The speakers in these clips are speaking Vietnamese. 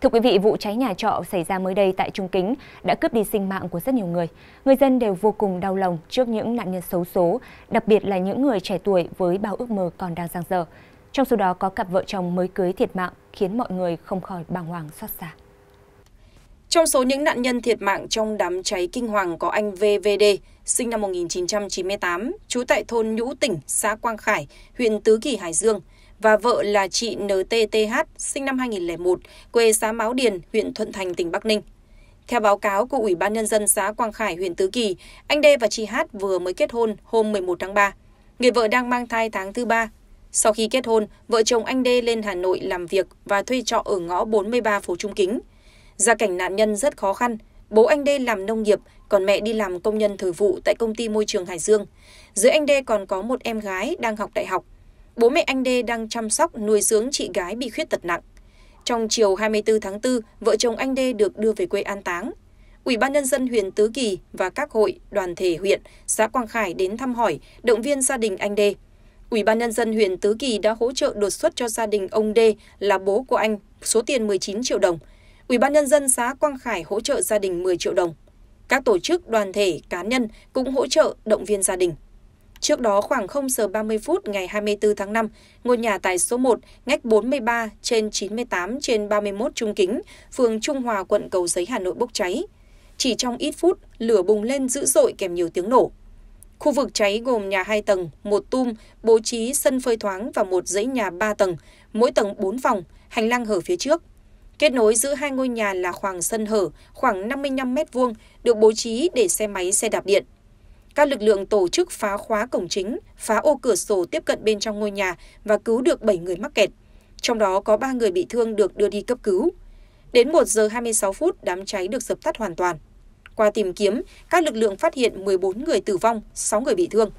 Thưa quý vị, vụ cháy nhà trọ xảy ra mới đây tại Trung Kính đã cướp đi sinh mạng của rất nhiều người. Người dân đều vô cùng đau lòng trước những nạn nhân xấu số, đặc biệt là những người trẻ tuổi với bao ước mơ còn đang dang dở. Trong số đó có cặp vợ chồng mới cưới thiệt mạng khiến mọi người không khỏi bàng hoàng xót xa. Trong số những nạn nhân thiệt mạng trong đám cháy kinh hoàng có anh VVD, sinh năm 1998, trú tại thôn Nhũ Tỉnh, xã Quang Khải, huyện Tứ Kỳ, Hải Dương – và vợ là chị NTTH, sinh năm 2001, quê xã Máo Điền, huyện Thuận Thành, tỉnh Bắc Ninh. Theo báo cáo của Ủy ban Nhân dân xã Quang Khải, huyện Tứ Kỳ, anh Đê và chị Hát vừa mới kết hôn hôm 11 tháng 3. Người vợ đang mang thai tháng thứ ba. Sau khi kết hôn, vợ chồng anh Đê lên Hà Nội làm việc và thuê trọ ở ngõ 43 phố Trung Kính. Gia cảnh nạn nhân rất khó khăn, bố anh Đê làm nông nghiệp, còn mẹ đi làm công nhân thời vụ tại công ty môi trường Hải Dương. Dưới anh Đê còn có một em gái đang học đại học. Bố mẹ anh Đê đang chăm sóc nuôi dưỡng chị gái bị khuyết tật nặng. Trong chiều 24 tháng 4, vợ chồng anh Đê được đưa về quê an táng. Ủy ban nhân dân huyện Tứ Kỳ và các hội, đoàn thể huyện, xã Quang Khải đến thăm hỏi, động viên gia đình anh Đê. Ủy ban nhân dân huyện Tứ Kỳ đã hỗ trợ đột xuất cho gia đình ông Đê là bố của anh số tiền 19 triệu đồng. Ủy ban nhân dân xã Quang Khải hỗ trợ gia đình 10 triệu đồng. Các tổ chức, đoàn thể, cá nhân cũng hỗ trợ động viên gia đình. Trước đó khoảng 0 giờ 30 phút ngày 24 tháng 5, ngôi nhà tại số 1, ngách 43 trên 98 trên 31 Trung Kính, phường Trung Hòa, quận Cầu Giấy, Hà Nội bốc cháy. Chỉ trong ít phút, lửa bùng lên dữ dội kèm nhiều tiếng nổ. Khu vực cháy gồm nhà 2 tầng, một tum, bố trí sân phơi thoáng và một dãy nhà 3 tầng, mỗi tầng 4 phòng, hành lang hở phía trước. Kết nối giữa hai ngôi nhà là khoảng sân hở khoảng 55 m2 được bố trí để xe máy xe đạp điện các lực lượng tổ chức phá khóa cổng chính, phá ô cửa sổ tiếp cận bên trong ngôi nhà và cứu được bảy người mắc kẹt. Trong đó có ba người bị thương được đưa đi cấp cứu. Đến một giờ hai mươi sáu phút, đám cháy được dập tắt hoàn toàn. Qua tìm kiếm, các lực lượng phát hiện bốn người tử vong, sáu người bị thương.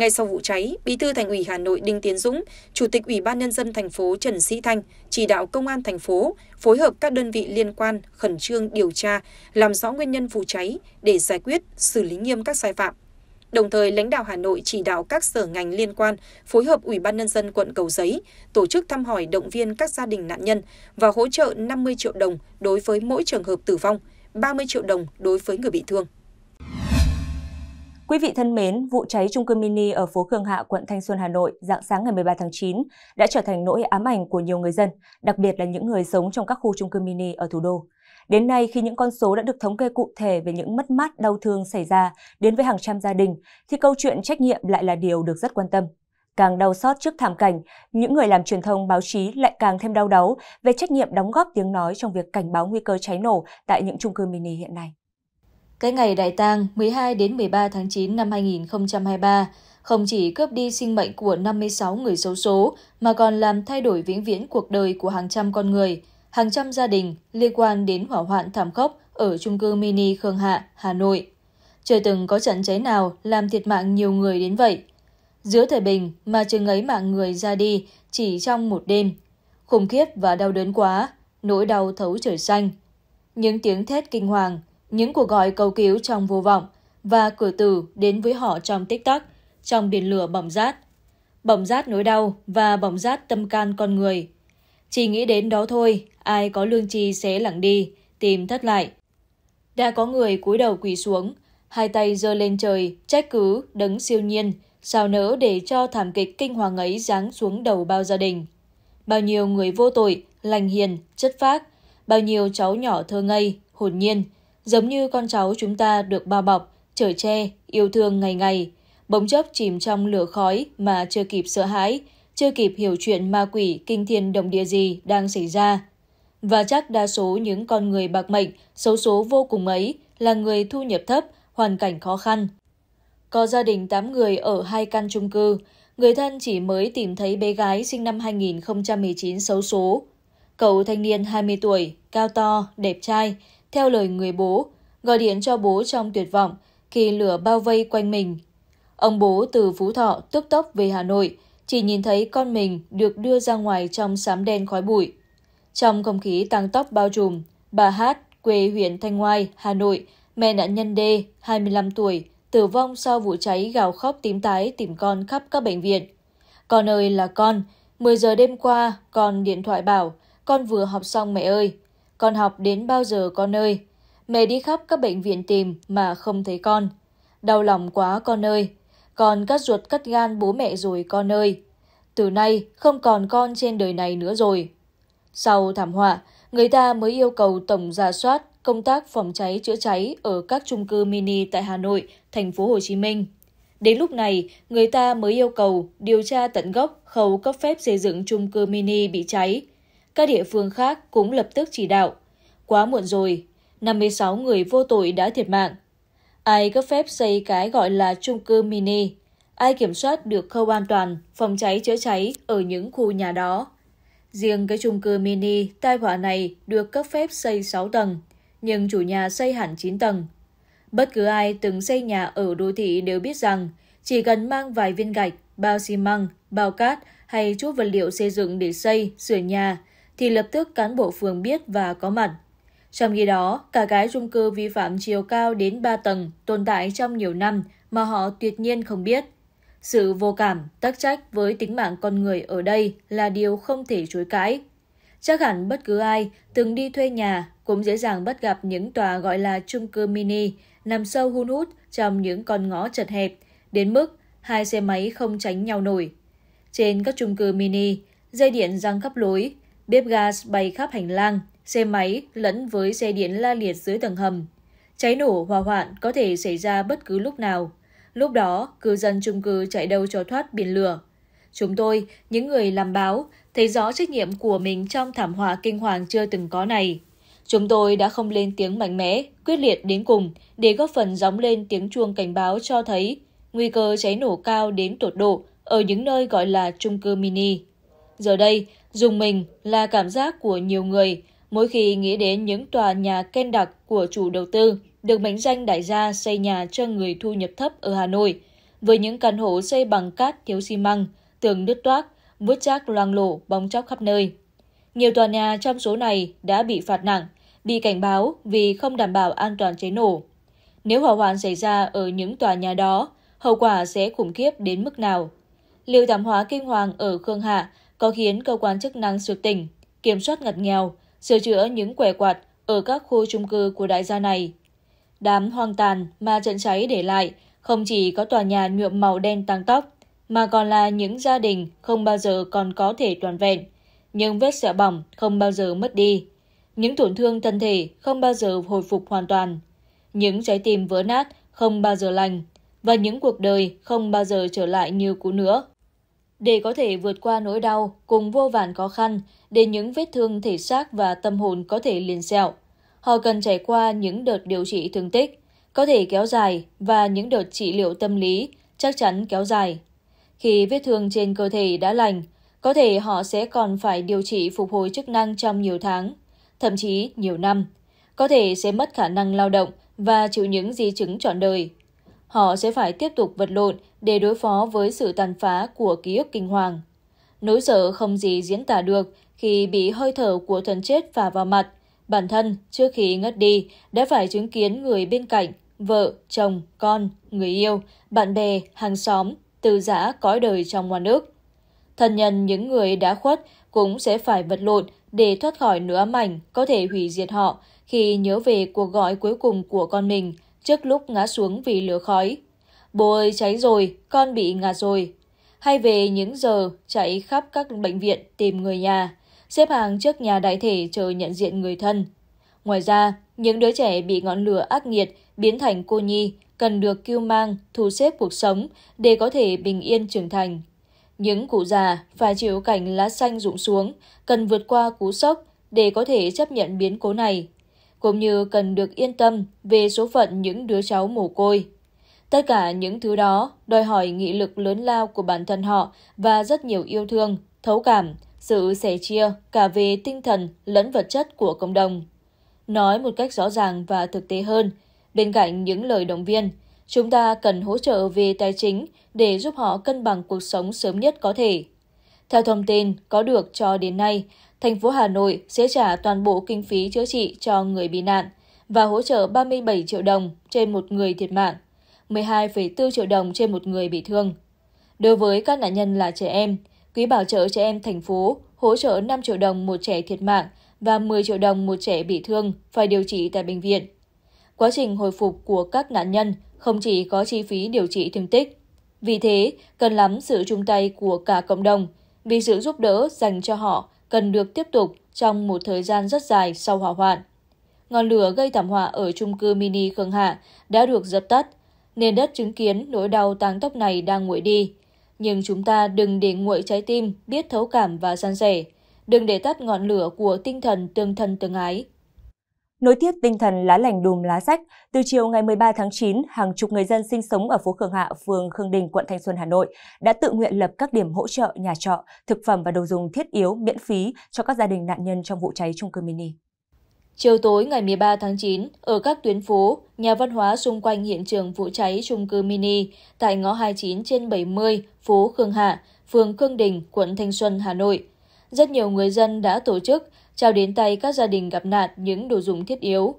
Ngay sau vụ cháy, Bí thư Thành ủy Hà Nội Đinh Tiến Dũng, Chủ tịch Ủy ban nhân dân thành phố Trần Sĩ Thanh chỉ đạo công an thành phố phối hợp các đơn vị liên quan khẩn trương điều tra, làm rõ nguyên nhân vụ cháy để giải quyết, xử lý nghiêm các sai phạm. Đồng thời, lãnh đạo Hà Nội chỉ đạo các sở ngành liên quan phối hợp Ủy ban nhân dân quận Cầu Giấy tổ chức thăm hỏi động viên các gia đình nạn nhân và hỗ trợ 50 triệu đồng đối với mỗi trường hợp tử vong, 30 triệu đồng đối với người bị thương. Quý vị thân mến, vụ cháy trung cư mini ở phố Khương Hạ, quận Thanh Xuân, Hà Nội dạng sáng ngày 13 tháng 9 đã trở thành nỗi ám ảnh của nhiều người dân, đặc biệt là những người sống trong các khu trung cư mini ở thủ đô. Đến nay, khi những con số đã được thống kê cụ thể về những mất mát đau thương xảy ra đến với hàng trăm gia đình, thì câu chuyện trách nhiệm lại là điều được rất quan tâm. Càng đau xót trước thảm cảnh, những người làm truyền thông báo chí lại càng thêm đau đáu về trách nhiệm đóng góp tiếng nói trong việc cảnh báo nguy cơ cháy nổ tại những trung cư mini hiện nay. Cái ngày đại tang 12 đến 13 tháng 9 năm 2023 không chỉ cướp đi sinh mệnh của 56 người xấu số mà còn làm thay đổi vĩnh viễn cuộc đời của hàng trăm con người, hàng trăm gia đình liên quan đến hỏa hoạn thảm khốc ở trung cư mini Khương Hạ, Hà Nội. Chưa từng có trận cháy nào làm thiệt mạng nhiều người đến vậy. Giữa thời bình mà chừng ấy mạng người ra đi chỉ trong một đêm. Khủng khiếp và đau đớn quá, nỗi đau thấu trời xanh. Những tiếng thét kinh hoàng những cuộc gọi cầu cứu trong vô vọng và cửa tử đến với họ trong tích tắc, trong biển lửa bỏng rát. Bỏng rát nỗi đau và bỏng rát tâm can con người. Chỉ nghĩ đến đó thôi, ai có lương tri sẽ lẳng đi, tìm thất lại. Đã có người cúi đầu quỳ xuống, hai tay giơ lên trời, trách cứ, đấng siêu nhiên, sao nỡ để cho thảm kịch kinh hoàng ấy giáng xuống đầu bao gia đình. Bao nhiêu người vô tội, lành hiền, chất phác, bao nhiêu cháu nhỏ thơ ngây, hồn nhiên, giống như con cháu chúng ta được bao bọc, chở che, yêu thương ngày ngày, bỗng chốc chìm trong lửa khói mà chưa kịp sợ hãi, chưa kịp hiểu chuyện ma quỷ kinh thiên động địa gì đang xảy ra. Và chắc đa số những con người bạc mệnh, xấu số vô cùng ấy là người thu nhập thấp, hoàn cảnh khó khăn. Có gia đình 8 người ở hai căn chung cư, người thân chỉ mới tìm thấy bé gái sinh năm 2019 xấu số. Cậu thanh niên 20 tuổi, cao to, đẹp trai, theo lời người bố, gọi điện cho bố trong tuyệt vọng khi lửa bao vây quanh mình. Ông bố từ Phú Thọ tức tốc về Hà Nội, chỉ nhìn thấy con mình được đưa ra ngoài trong sám đen khói bụi. Trong không khí tăng tóc bao trùm, bà Hát, quê huyện Thanh Ngoai, Hà Nội, mẹ nạn nhân D, 25 tuổi, tử vong sau vụ cháy gào khóc tím tái tìm con khắp các bệnh viện. Con ơi là con, 10 giờ đêm qua, con điện thoại bảo, con vừa học xong mẹ ơi, con học đến bao giờ con ơi? Mẹ đi khắp các bệnh viện tìm mà không thấy con. Đau lòng quá con ơi. Con cắt ruột cắt gan bố mẹ rồi con ơi. Từ nay không còn con trên đời này nữa rồi. Sau thảm họa, người ta mới yêu cầu tổng giả soát công tác phòng cháy chữa cháy ở các trung cư mini tại Hà Nội, thành phố Hồ Chí Minh. Đến lúc này, người ta mới yêu cầu điều tra tận gốc khâu cấp phép xây dựng trung cư mini bị cháy, các địa phương khác cũng lập tức chỉ đạo. Quá muộn rồi, 56 người vô tội đã thiệt mạng. Ai cấp phép xây cái gọi là chung cư mini? Ai kiểm soát được khâu an toàn, phòng cháy chữa cháy ở những khu nhà đó? Riêng cái chung cư mini tai họa này được cấp phép xây 6 tầng, nhưng chủ nhà xây hẳn 9 tầng. Bất cứ ai từng xây nhà ở đô thị đều biết rằng chỉ cần mang vài viên gạch, bao xi măng, bao cát hay chút vật liệu xây dựng để xây, sửa nhà thì lập tức cán bộ phường biết và có mặt. Trong khi đó, cả cái chung cư vi phạm chiều cao đến 3 tầng tồn tại trong nhiều năm mà họ tuyệt nhiên không biết. Sự vô cảm, tắc trách với tính mạng con người ở đây là điều không thể chối cãi. Chắc hẳn bất cứ ai từng đi thuê nhà cũng dễ dàng bắt gặp những tòa gọi là chung cư mini nằm sâu hun hút trong những con ngõ chật hẹp, đến mức hai xe máy không tránh nhau nổi. Trên các chung cư mini, dây điện răng khắp lối Bếp gas bay khắp hành lang, xe máy lẫn với xe điện la liệt dưới tầng hầm. Cháy nổ hỏa hoạn có thể xảy ra bất cứ lúc nào. Lúc đó, cư dân chung cư chạy đâu cho thoát biển lửa. Chúng tôi, những người làm báo, thấy rõ trách nhiệm của mình trong thảm họa kinh hoàng chưa từng có này. Chúng tôi đã không lên tiếng mạnh mẽ, quyết liệt đến cùng để góp phần gióng lên tiếng chuông cảnh báo cho thấy nguy cơ cháy nổ cao đến tột độ ở những nơi gọi là chung cư mini giờ đây dùng mình là cảm giác của nhiều người mỗi khi nghĩ đến những tòa nhà ken đặc của chủ đầu tư được mệnh danh đại gia xây nhà cho người thu nhập thấp ở Hà Nội, với những căn hộ xây bằng cát thiếu xi măng, tường nứt toác, vứt rác loang lổ bóng chóc khắp nơi. Nhiều tòa nhà trong số này đã bị phạt nặng, bị cảnh báo vì không đảm bảo an toàn cháy nổ. Nếu hỏa hoạn xảy ra ở những tòa nhà đó, hậu quả sẽ khủng khiếp đến mức nào? Liều thảm hóa kinh hoàng ở Khương Hạ có khiến cơ quan chức năng sụp tỉnh, kiểm soát ngặt nghèo, sửa chữa những quẻ quạt ở các khu trung cư của đại gia này. Đám hoang tàn mà trận cháy để lại không chỉ có tòa nhà nhuộm màu đen tăng tóc, mà còn là những gia đình không bao giờ còn có thể toàn vẹn, những vết sẹo bỏng không bao giờ mất đi, những tổn thương thân thể không bao giờ hồi phục hoàn toàn, những trái tim vỡ nát không bao giờ lành, và những cuộc đời không bao giờ trở lại như cũ nữa để có thể vượt qua nỗi đau cùng vô vàn khó khăn để những vết thương thể xác và tâm hồn có thể liền sẹo. Họ cần trải qua những đợt điều trị thương tích, có thể kéo dài và những đợt trị liệu tâm lý chắc chắn kéo dài. Khi vết thương trên cơ thể đã lành, có thể họ sẽ còn phải điều trị phục hồi chức năng trong nhiều tháng, thậm chí nhiều năm. Có thể sẽ mất khả năng lao động và chịu những di chứng trọn đời họ sẽ phải tiếp tục vật lộn để đối phó với sự tàn phá của ký ức kinh hoàng. Nỗi sợ không gì diễn tả được khi bị hơi thở của thần chết phả vào mặt. Bản thân, trước khi ngất đi, đã phải chứng kiến người bên cạnh, vợ, chồng, con, người yêu, bạn bè, hàng xóm, từ giã cõi đời trong ngoan nước. Thân nhân những người đã khuất cũng sẽ phải vật lộn để thoát khỏi nửa mảnh có thể hủy diệt họ khi nhớ về cuộc gọi cuối cùng của con mình – trước lúc ngã xuống vì lửa khói. Bố ơi cháy rồi, con bị ngạt rồi. Hay về những giờ chạy khắp các bệnh viện tìm người nhà, xếp hàng trước nhà đại thể chờ nhận diện người thân. Ngoài ra, những đứa trẻ bị ngọn lửa ác nghiệt biến thành cô nhi cần được cưu mang, thu xếp cuộc sống để có thể bình yên trưởng thành. Những cụ già phải chịu cảnh lá xanh rụng xuống, cần vượt qua cú sốc để có thể chấp nhận biến cố này cũng như cần được yên tâm về số phận những đứa cháu mồ côi. Tất cả những thứ đó đòi hỏi nghị lực lớn lao của bản thân họ và rất nhiều yêu thương, thấu cảm, sự sẻ chia cả về tinh thần lẫn vật chất của cộng đồng. Nói một cách rõ ràng và thực tế hơn, bên cạnh những lời động viên, chúng ta cần hỗ trợ về tài chính để giúp họ cân bằng cuộc sống sớm nhất có thể. Theo thông tin có được cho đến nay, thành phố Hà Nội sẽ trả toàn bộ kinh phí chữa trị cho người bị nạn và hỗ trợ 37 triệu đồng trên một người thiệt mạng, 12,4 triệu đồng trên một người bị thương. Đối với các nạn nhân là trẻ em, Quỹ bảo trợ trẻ em thành phố hỗ trợ 5 triệu đồng một trẻ thiệt mạng và 10 triệu đồng một trẻ bị thương phải điều trị tại bệnh viện. Quá trình hồi phục của các nạn nhân không chỉ có chi phí điều trị thương tích. Vì thế, cần lắm sự chung tay của cả cộng đồng vì sự giúp đỡ dành cho họ cần được tiếp tục trong một thời gian rất dài sau hỏa hoạn. Ngọn lửa gây thảm họa ở trung cư mini Khương Hạ đã được dập tắt, nền đất chứng kiến nỗi đau tang tóc này đang nguội đi. Nhưng chúng ta đừng để nguội trái tim biết thấu cảm và san sẻ. Đừng để tắt ngọn lửa của tinh thần tương thân tương ái Nối tiếp tinh thần lá lành đùm lá rách, từ chiều ngày 13 tháng 9, hàng chục người dân sinh sống ở phố Khương Hạ, phường Khương Đình, quận Thanh Xuân, Hà Nội đã tự nguyện lập các điểm hỗ trợ nhà trọ, thực phẩm và đồ dùng thiết yếu miễn phí cho các gia đình nạn nhân trong vụ cháy chung cư mini. Chiều tối ngày 13 tháng 9, ở các tuyến phố, nhà văn hóa xung quanh hiện trường vụ cháy chung cư mini tại ngõ 29 trên 70, phố Khương Hạ, phường Khương Đình, quận Thanh Xuân, Hà Nội. Rất nhiều người dân đã tổ chức trao đến tay các gia đình gặp nạn những đồ dùng thiết yếu.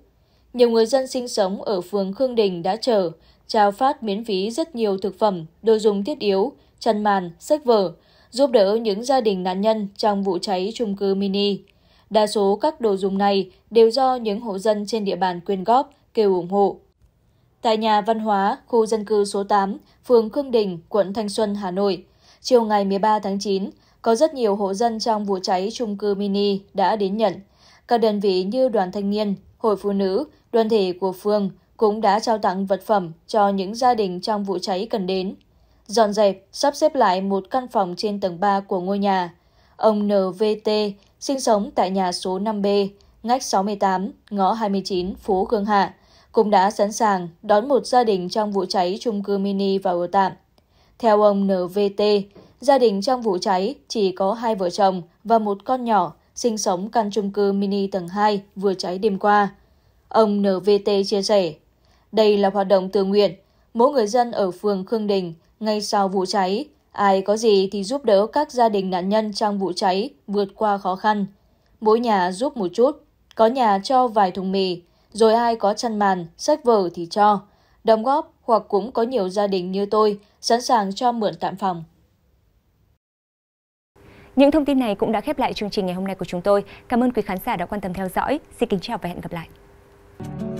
Nhiều người dân sinh sống ở phường Khương Đình đã chờ, trao phát miễn phí rất nhiều thực phẩm, đồ dùng thiết yếu, chăn màn, sách vở, giúp đỡ những gia đình nạn nhân trong vụ cháy chung cư mini. Đa số các đồ dùng này đều do những hộ dân trên địa bàn quyên góp, kêu ủng hộ. Tại nhà văn hóa, khu dân cư số 8, phường Khương Đình, quận Thanh Xuân, Hà Nội, chiều ngày 13 tháng 9, có rất nhiều hộ dân trong vụ cháy trung cư mini đã đến nhận. Các đơn vị như Đoàn Thanh niên, Hội Phụ nữ, đoàn thể của phường cũng đã trao tặng vật phẩm cho những gia đình trong vụ cháy cần đến. Dọn dẹp, sắp xếp lại một căn phòng trên tầng 3 của ngôi nhà. Ông NVT sinh sống tại nhà số 5B, ngách 68, ngõ 29, phố Khương Hạ, cũng đã sẵn sàng đón một gia đình trong vụ cháy chung cư mini vào ở tạm. Theo ông NVT, Gia đình trong vụ cháy chỉ có hai vợ chồng và một con nhỏ sinh sống căn chung cư mini tầng 2 vừa cháy đêm qua. Ông NVT chia sẻ, đây là hoạt động tự nguyện. Mỗi người dân ở phường Khương Đình ngay sau vụ cháy, ai có gì thì giúp đỡ các gia đình nạn nhân trong vụ cháy vượt qua khó khăn. Mỗi nhà giúp một chút, có nhà cho vài thùng mì, rồi ai có chăn màn, sách vở thì cho. Đóng góp hoặc cũng có nhiều gia đình như tôi sẵn sàng cho mượn tạm phòng. Những thông tin này cũng đã khép lại chương trình ngày hôm nay của chúng tôi. Cảm ơn quý khán giả đã quan tâm theo dõi. Xin kính chào và hẹn gặp lại.